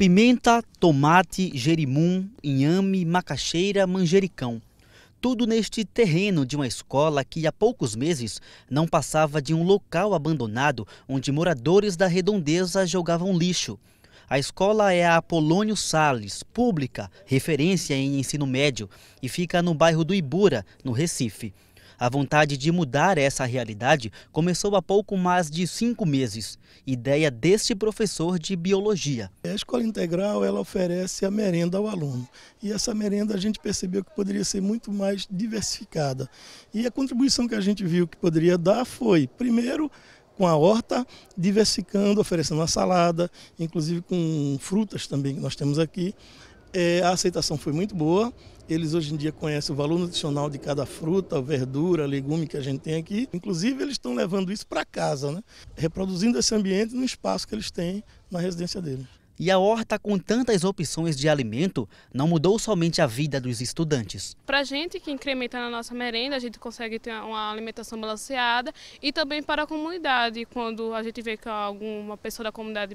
Pimenta, tomate, gerimum, inhame, macaxeira, manjericão. Tudo neste terreno de uma escola que há poucos meses não passava de um local abandonado onde moradores da redondeza jogavam lixo. A escola é a Apolônio Sales, pública, referência em ensino médio, e fica no bairro do Ibura, no Recife. A vontade de mudar essa realidade começou há pouco mais de cinco meses. Ideia deste professor de biologia. A escola integral ela oferece a merenda ao aluno. E essa merenda a gente percebeu que poderia ser muito mais diversificada. E a contribuição que a gente viu que poderia dar foi, primeiro, com a horta, diversificando, oferecendo a salada, inclusive com frutas também que nós temos aqui. É, a aceitação foi muito boa. Eles hoje em dia conhecem o valor nutricional de cada fruta, verdura, legume que a gente tem aqui. Inclusive, eles estão levando isso para casa, né? reproduzindo esse ambiente no espaço que eles têm na residência deles. E a horta, com tantas opções de alimento, não mudou somente a vida dos estudantes. Para a gente que incrementa na nossa merenda, a gente consegue ter uma alimentação balanceada e também para a comunidade, quando a gente vê que alguma pessoa da comunidade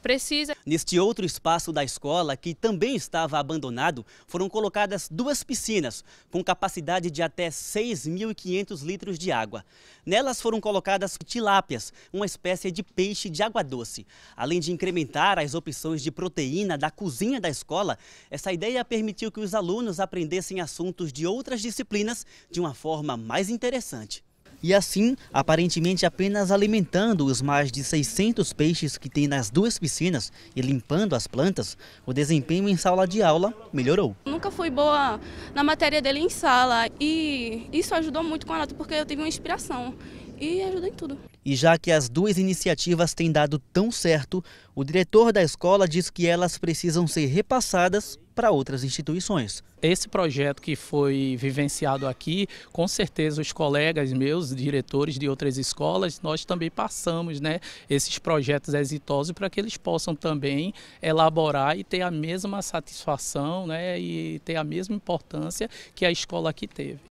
precisa. Neste outro espaço da escola, que também estava abandonado, foram colocadas duas piscinas, com capacidade de até 6.500 litros de água. Nelas foram colocadas tilápias, uma espécie de peixe de água doce. Além de incrementar as opções de proteína da cozinha da escola, essa ideia permitiu que os alunos aprendessem assuntos de outras disciplinas de uma forma mais interessante e assim, aparentemente apenas alimentando os mais de 600 peixes que tem nas duas piscinas e limpando as plantas, o desempenho em sala de aula melhorou. Nunca fui boa na matéria dele em sala e isso ajudou muito com a nota porque eu tive uma inspiração e ajuda em tudo. E já que as duas iniciativas têm dado tão certo, o diretor da escola diz que elas precisam ser repassadas para outras instituições. Esse projeto que foi vivenciado aqui, com certeza os colegas meus, diretores de outras escolas, nós também passamos né, esses projetos exitosos para que eles possam também elaborar e ter a mesma satisfação né, e ter a mesma importância que a escola aqui teve.